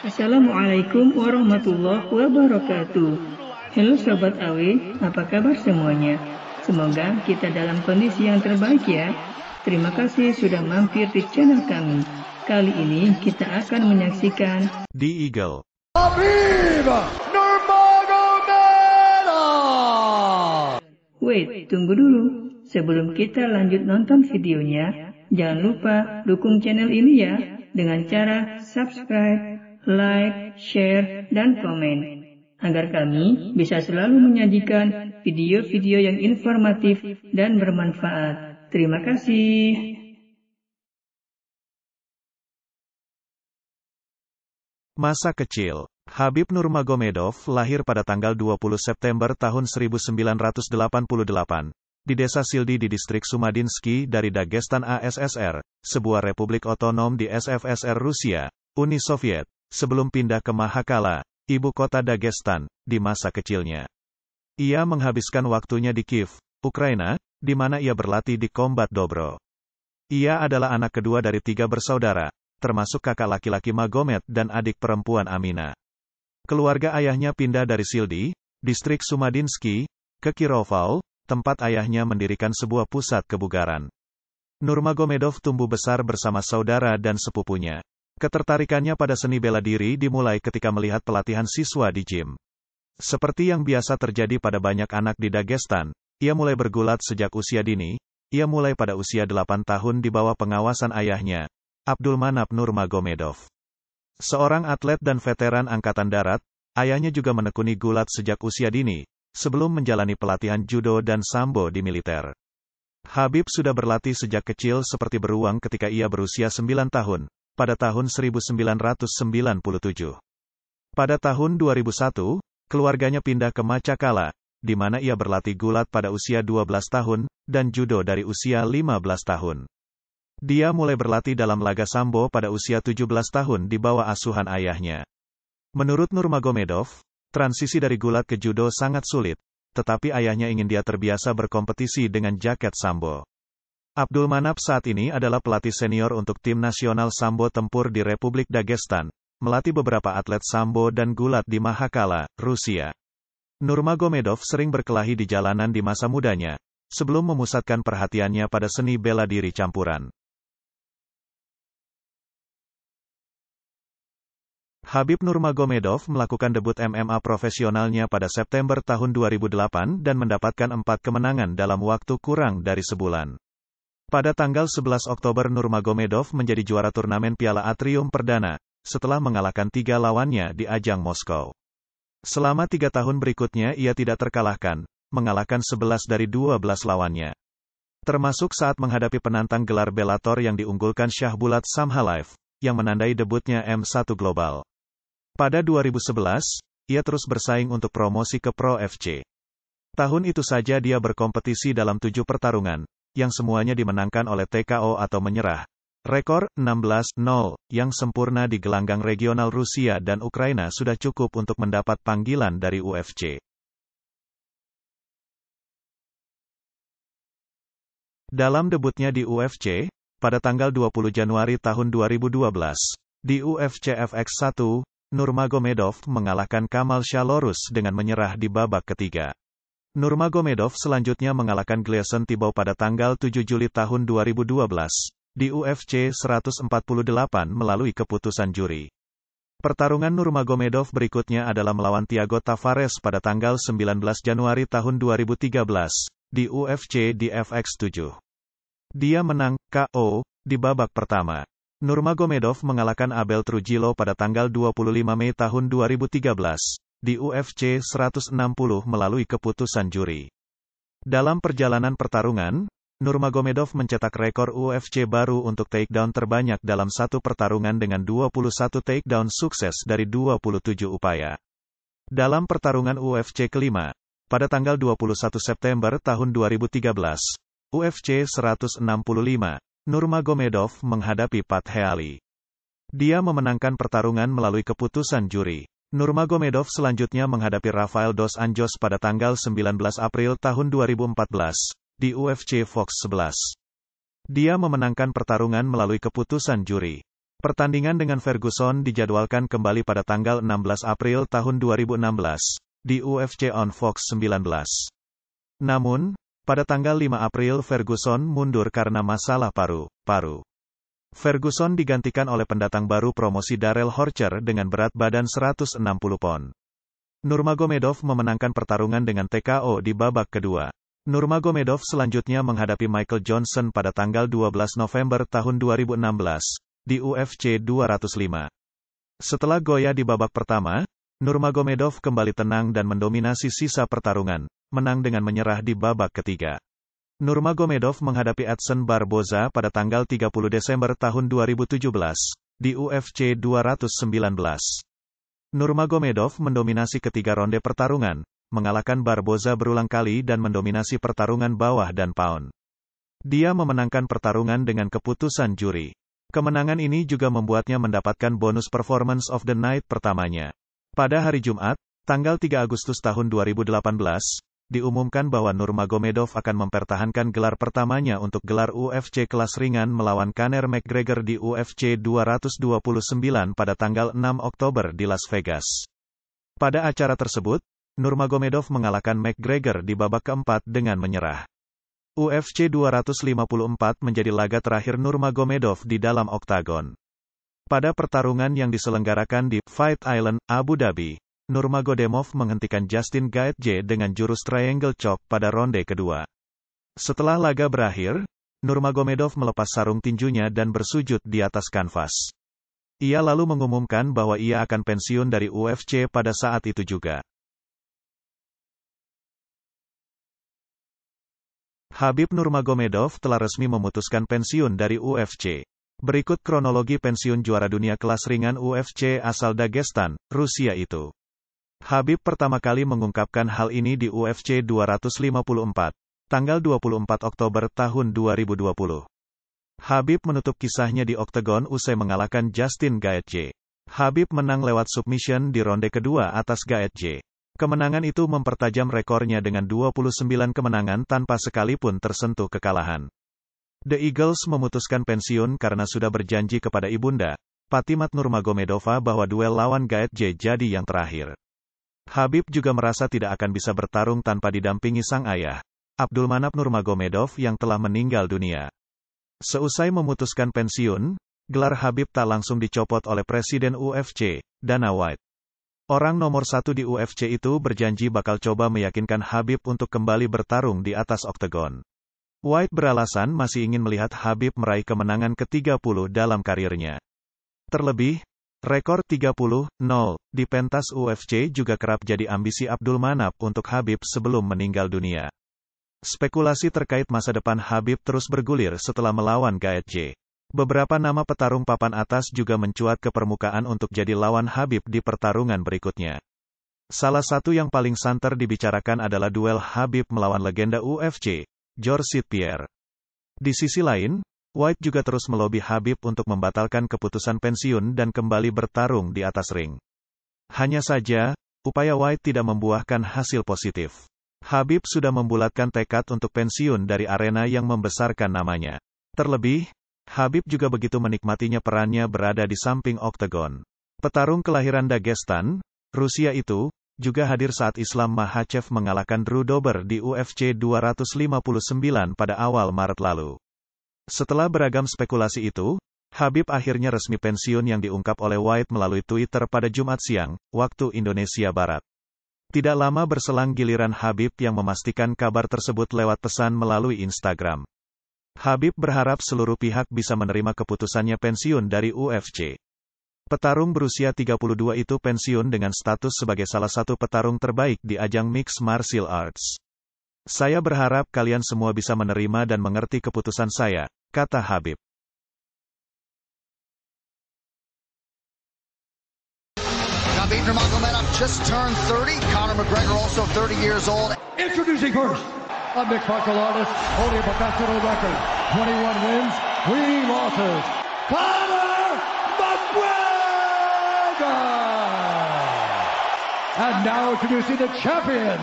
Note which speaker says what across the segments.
Speaker 1: Assalamualaikum warahmatullahi wabarakatuh. Halo Sobat AW, apa kabar semuanya? Semoga kita dalam kondisi yang terbaik ya. Terima kasih sudah mampir di channel kami. Kali ini kita akan menyaksikan The Eagle. Wait, tunggu dulu. Sebelum kita lanjut nonton videonya, jangan lupa dukung channel ini ya dengan cara subscribe, like, share, dan komen agar kami bisa selalu menyajikan video-video yang informatif dan bermanfaat. Terima kasih. Masa kecil Habib Nurmagomedov lahir pada tanggal 20 September tahun 1988 di desa Sildi di distrik Sumadinsky dari Dagestan ASSR, sebuah republik otonom di SFSR Rusia, Uni Soviet sebelum pindah ke Mahakala, ibu kota Dagestan, di masa kecilnya. Ia menghabiskan waktunya di Kiev, Ukraina, di mana ia berlatih di Kombat Dobro. Ia adalah anak kedua dari tiga bersaudara, termasuk kakak laki-laki Magomet dan adik perempuan Amina. Keluarga ayahnya pindah dari Sildi, distrik Sumadinsky, ke Kiroval, tempat ayahnya mendirikan sebuah pusat kebugaran. Nurmagomedov tumbuh besar bersama saudara dan sepupunya. Ketertarikannya pada seni bela diri dimulai ketika melihat pelatihan siswa di gym. Seperti yang biasa terjadi pada banyak anak di Dagestan, ia mulai bergulat sejak usia dini, ia mulai pada usia 8 tahun di bawah pengawasan ayahnya, Abdul Manap Nurmagomedov. Seorang atlet dan veteran angkatan darat, ayahnya juga menekuni gulat sejak usia dini, sebelum menjalani pelatihan judo dan sambo di militer. Habib sudah berlatih sejak kecil seperti beruang ketika ia berusia 9 tahun, pada tahun 1997. Pada tahun 2001, keluarganya pindah ke Macakala, di mana ia berlatih gulat pada usia 12 tahun, dan judo dari usia 15 tahun. Dia mulai berlatih dalam laga sambo pada usia 17 tahun di bawah asuhan ayahnya. Menurut Nurmagomedov, transisi dari gulat ke judo sangat sulit, tetapi ayahnya ingin dia terbiasa berkompetisi dengan jaket sambo. Abdul Manap saat ini adalah pelatih senior untuk tim nasional Sambo Tempur di Republik Dagestan, melatih beberapa atlet Sambo dan gulat di Mahakala, Rusia. Nurmagomedov sering berkelahi di jalanan di masa mudanya, sebelum memusatkan perhatiannya pada seni bela diri campuran. Habib Nurmagomedov melakukan debut MMA profesionalnya pada September tahun 2008 dan mendapatkan empat kemenangan dalam waktu kurang dari sebulan. Pada tanggal 11 Oktober Nurmagomedov menjadi juara turnamen Piala Atrium Perdana, setelah mengalahkan tiga lawannya di ajang Moskow. Selama tiga tahun berikutnya ia tidak terkalahkan, mengalahkan 11 dari 12 lawannya. Termasuk saat menghadapi penantang gelar Bellator yang diunggulkan Syahbulat Samhalaev, yang menandai debutnya M1 Global. Pada 2011, ia terus bersaing untuk promosi ke Pro FC. Tahun itu saja dia berkompetisi dalam tujuh pertarungan, yang semuanya dimenangkan oleh TKO atau menyerah. Rekor 16-0 yang sempurna di gelanggang regional Rusia dan Ukraina sudah cukup untuk mendapat panggilan dari UFC. Dalam debutnya di UFC, pada tanggal 20 Januari tahun 2012, di UFC FX 1, Nurmagomedov mengalahkan Kamal Shalorus dengan menyerah di babak ketiga. Nurmagomedov selanjutnya mengalahkan Gleason Tibau pada tanggal 7 Juli tahun 2012 di UFC 148 melalui keputusan juri. Pertarungan Nurmagomedov berikutnya adalah melawan Tiago Tavares pada tanggal 19 Januari tahun 2013 di UFC DFX 7. Dia menang KO di babak pertama. Nurmagomedov mengalahkan Abel Trujillo pada tanggal 25 Mei tahun 2013 di UFC 160 melalui keputusan juri. Dalam perjalanan pertarungan, Nurmagomedov mencetak rekor UFC baru untuk takedown terbanyak dalam satu pertarungan dengan 21 takedown sukses dari 27 upaya. Dalam pertarungan UFC kelima, pada tanggal 21 September tahun 2013, UFC 165, Nurmagomedov menghadapi Pat Healy. Dia memenangkan pertarungan melalui keputusan juri. Nurmagomedov selanjutnya menghadapi Rafael Dos Anjos pada tanggal 19 April tahun 2014, di UFC Fox 11. Dia memenangkan pertarungan melalui keputusan juri. Pertandingan dengan Ferguson dijadwalkan kembali pada tanggal 16 April tahun 2016, di UFC on Fox 19. Namun, pada tanggal 5 April Ferguson mundur karena masalah paru-paru. Ferguson digantikan oleh pendatang baru promosi Darrell Horcher dengan berat badan 160 pon. Nurmagomedov memenangkan pertarungan dengan TKO di babak kedua. Nurmagomedov selanjutnya menghadapi Michael Johnson pada tanggal 12 November tahun 2016 di UFC 205. Setelah goya di babak pertama, Nurmagomedov kembali tenang dan mendominasi sisa pertarungan, menang dengan menyerah di babak ketiga. Nurmagomedov menghadapi Edson Barboza pada tanggal 30 Desember tahun 2017 di UFC 219. Nurmagomedov mendominasi ketiga ronde pertarungan, mengalahkan Barboza berulang kali dan mendominasi pertarungan bawah dan pound. Dia memenangkan pertarungan dengan keputusan juri. Kemenangan ini juga membuatnya mendapatkan bonus performance of the night pertamanya. Pada hari Jumat, tanggal 3 Agustus tahun 2018, diumumkan bahwa Nurmagomedov akan mempertahankan gelar pertamanya untuk gelar UFC kelas ringan melawan Conor McGregor di UFC 229 pada tanggal 6 Oktober di Las Vegas. Pada acara tersebut, Nurmagomedov mengalahkan McGregor di babak keempat dengan menyerah. UFC 254 menjadi laga terakhir Nurmagomedov di dalam oktagon. Pada pertarungan yang diselenggarakan di Fight Island, Abu Dhabi, Nurmagomedov menghentikan Justin Gaethje dengan jurus triangle chop pada ronde kedua. Setelah laga berakhir, Nurmagomedov melepas sarung tinjunya dan bersujud di atas kanvas. Ia lalu mengumumkan bahwa ia akan pensiun dari UFC pada saat itu juga. Habib Nurmagomedov telah resmi memutuskan pensiun dari UFC. Berikut kronologi pensiun juara dunia kelas ringan UFC asal Dagestan, Rusia itu. Habib pertama kali mengungkapkan hal ini di UFC 254, tanggal 24 Oktober tahun 2020. Habib menutup kisahnya di Oktagon usai mengalahkan Justin Gaethje. Habib menang lewat submission di ronde kedua atas Gaethje. Kemenangan itu mempertajam rekornya dengan 29 kemenangan tanpa sekalipun tersentuh kekalahan. The Eagles memutuskan pensiun karena sudah berjanji kepada ibunda, Patimat Nurmagomedova bahwa duel lawan Gaethje jadi yang terakhir. Habib juga merasa tidak akan bisa bertarung tanpa didampingi sang ayah, Abdul Manap Nurmagomedov yang telah meninggal dunia. Seusai memutuskan pensiun, gelar Habib tak langsung dicopot oleh Presiden UFC, Dana White. Orang nomor satu di UFC itu berjanji bakal coba meyakinkan Habib untuk kembali bertarung di atas oktagon. White beralasan masih ingin melihat Habib meraih kemenangan ke-30 dalam karirnya. Terlebih, Rekor 30-0 di pentas UFC juga kerap jadi ambisi Abdul Manap untuk Habib sebelum meninggal dunia. Spekulasi terkait masa depan Habib terus bergulir setelah melawan Gaet Beberapa nama petarung papan atas juga mencuat ke permukaan untuk jadi lawan Habib di pertarungan berikutnya. Salah satu yang paling santer dibicarakan adalah duel Habib melawan legenda UFC, George St. Pierre. Di sisi lain, White juga terus melobi Habib untuk membatalkan keputusan pensiun dan kembali bertarung di atas ring. Hanya saja, upaya White tidak membuahkan hasil positif. Habib sudah membulatkan tekad untuk pensiun dari arena yang membesarkan namanya. Terlebih, Habib juga begitu menikmatinya perannya berada di samping oktagon. Petarung kelahiran Dagestan, Rusia itu, juga hadir saat Islam Mahachev mengalahkan Drew Dober di UFC 259 pada awal Maret lalu. Setelah beragam spekulasi itu, Habib akhirnya resmi pensiun yang diungkap oleh White melalui Twitter pada Jumat siang, waktu Indonesia Barat. Tidak lama berselang giliran Habib yang memastikan kabar tersebut lewat pesan melalui Instagram. Habib berharap seluruh pihak bisa menerima keputusannya pensiun dari UFC. Petarung berusia 32 itu pensiun dengan status sebagai salah satu petarung terbaik di ajang Mixed Martial Arts. Saya berharap kalian semua bisa menerima dan mengerti keputusan saya, kata Habib.
Speaker 2: Khabib Nurmagomedov just turned 30. Conor McGregor also 30 years old. Introducing first, I'm Nick Michaelonis, holding a professional record, 21 wins, 3 losses. Conor McGregor! And now introducing the champion,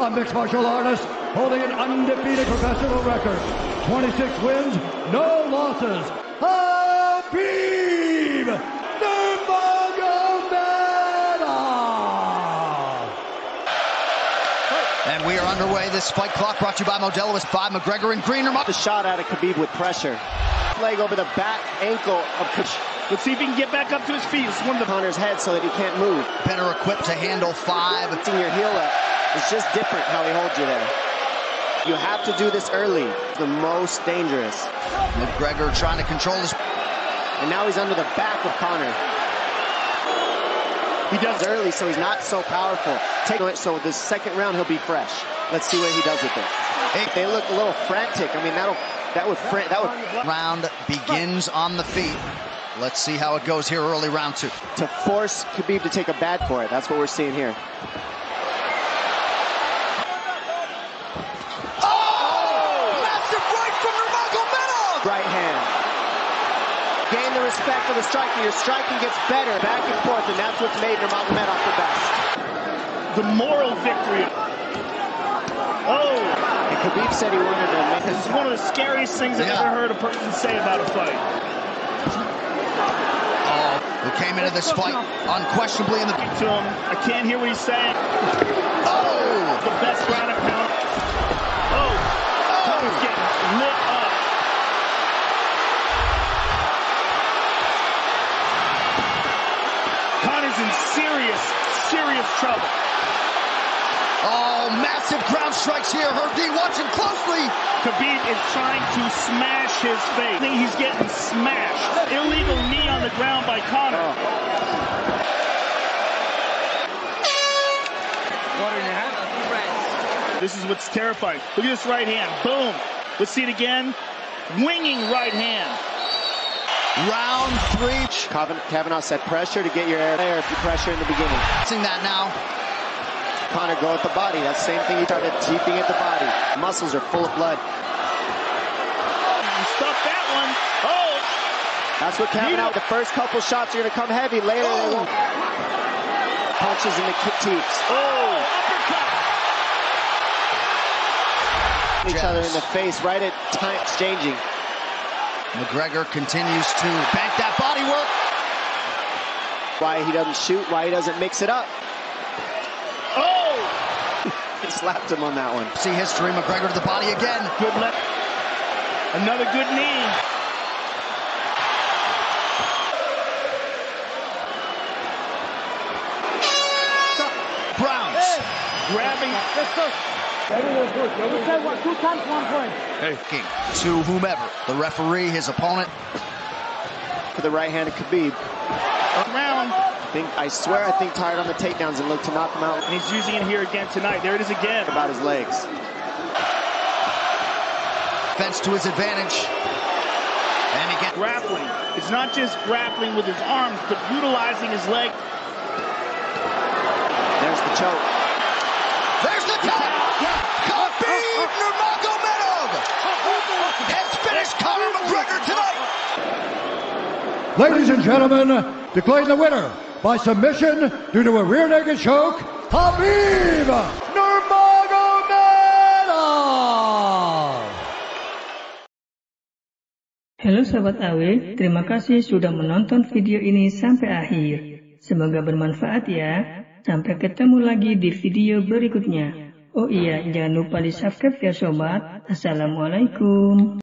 Speaker 2: a mixed martial artist, holding an undefeated professional record. 26 wins, no losses. Habib Nurmagomedov! And we are underway. This fight clock brought to you by Modelowis, Bob McGregor, and Green. The shot out of Khabib with pressure. Leg over the back ankle of Khabib. Let's see if he can get back up to his feet. It's one of the Hunter's head so that he can't move. Better equipped to handle five. Lifting your heel up. It's just different how he holds you there. You have to do this early. the most dangerous. McGregor trying to control this, And now he's under the back of Connor. He does early, so he's not so powerful. Take it, so the second round he'll be fresh. Let's see what he does with it. Hey, they look a little frantic. I mean, that'll that would that would. Round begins on the feet. Let's see how it goes here early round two. To force Khabib to take a bad for it. That's what we're seeing here. for the striking, your striking gets better back and forth, and that's what's made Nurmagomedov the best. The moral victory. Oh! And Khabib said he wanted to make This is one of the scariest things yeah. I've ever heard a person say about a fight. Oh, who came into this fight unquestionably in the... To him. I can't hear what he's saying. Oh! The best round of count. Oh! Oh! He's getting lit up. trouble. Oh, massive ground strikes here. Herb watching closely. Khabib is trying to smash his face. He's getting smashed. Illegal knee on the ground by Connor. Oh. This is what's terrifying. Look at this right hand. Boom. Let's see it again. Winging right hand. Round three. Kavanaugh set pressure to get your air there if you pressure in the beginning. Seeing that now. Connor go at the body. That same thing he tried to teeping at the body. Muscles are full of blood. Stop that one. Oh. That's what Kavanaugh. The first couple shots are going to come heavy. Later, oh. punches and the kick teeps. Oh. Each other in the face right at time exchanging. McGregor continues to bank that body work. Why he doesn't shoot, why he doesn't mix it up. Oh! he slapped him on that one. See history, McGregor to the body again. Good left. Another good knee. Browns. Grabbing. Yes, sir. That was good. That was good. Two times, one point to whomever, the referee, his opponent. For the right hand of Khabib. Round. I think I swear I think tired on the takedowns and looked to knock him out. And he's using it here again tonight. There it is again. About his legs. Fence to his advantage. And he gets grappling. It's not just grappling with his arms, but utilizing his leg. There's the choke. Conor McGregor tonight. Ladies and gentlemen, declaring the winner by submission due to a rear naked choke, Habib Nurmagomedov.
Speaker 1: Halo sahabat AW, terima kasih sudah menonton video ini sampai akhir. Semoga bermanfaat ya. Sampai ketemu lagi di video berikutnya. Oh iya, jangan lupa di subscribe ya sobat. Assalamualaikum.